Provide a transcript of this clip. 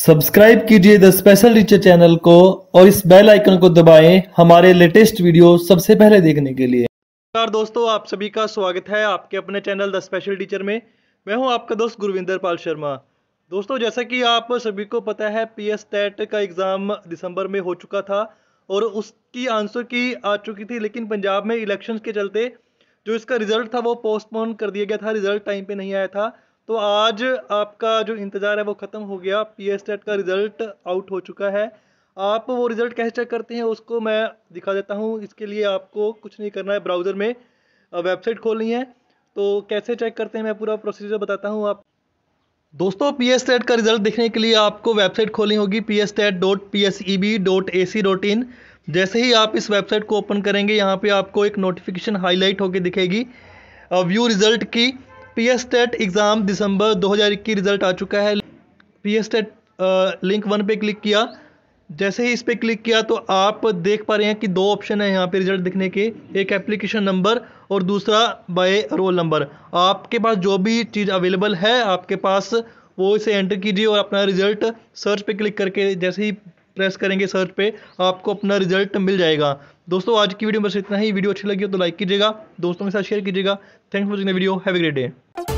subscribe कीजिए the special teacher channel को और इस बेल आइकन को दबाएं हमारे लेटेस्ट वीडियो सबसे पहले देखने के लिए नमस्कार दोस्तों आप सभी का स्वागत है आपके अपने चैनल द स्पेशल टीचर में मैं हूं आपका दोस्त गुरविंदर पाल शर्मा दोस्तों जैसा कि आप सभी को पता है पी एस टेट का एग्ज़ाम दिसंबर में हो चुका था और उसकी आंसर की आ चुकी थी लेकिन पंजाब में इलेक्शन के चलते जो इसका रिजल्ट था वो पोस्टपोन कर दिया गया था रिजल्ट टाइम पे नहीं आया था तो आज आपका जो इंतज़ार है वो ख़त्म हो गया पी एस टेट का रिज़ल्ट आउट हो चुका है आप वो रिज़ल्ट कैसे चेक करते हैं उसको मैं दिखा देता हूँ इसके लिए आपको कुछ नहीं करना है ब्राउज़र में वेबसाइट खोलनी है तो कैसे चेक करते हैं मैं पूरा प्रोसीजर बताता हूँ आप दोस्तों पी एस टेट का रिज़ल्ट देखने के लिए आपको वेबसाइट खोलनी होगी P S TET dot P S E B dot A C dot in जैसे ही आप इस वेबसाइट को ओपन करेंगे यहाँ पे आपको एक नोटिफिकेशन हाईलाइट होकर दिखेगी व्यू रिज़ल्ट की पी एस टेट एग्ज़ाम दिसंबर 2021 की रिज़ल्ट आ चुका है P S TET link one पे क्लिक किया जैसे ही इस पर क्लिक किया तो आप देख पा रहे हैं कि दो ऑप्शन है यहाँ पे रिजल्ट दिखने के एक एप्लीकेशन नंबर और दूसरा बाय रोल नंबर आपके पास जो भी चीज़ अवेलेबल है आपके पास वो इसे एंटर कीजिए और अपना रिजल्ट सर्च पे क्लिक करके जैसे ही प्रेस करेंगे सर्च पे आपको अपना रिजल्ट मिल जाएगा दोस्तों आज की वीडियो बस इतना ही वीडियो अच्छी लगी हो तो लाइक कीजिएगा दोस्तों के साथ शेयर कीजिएगा thanks for watching the video have great day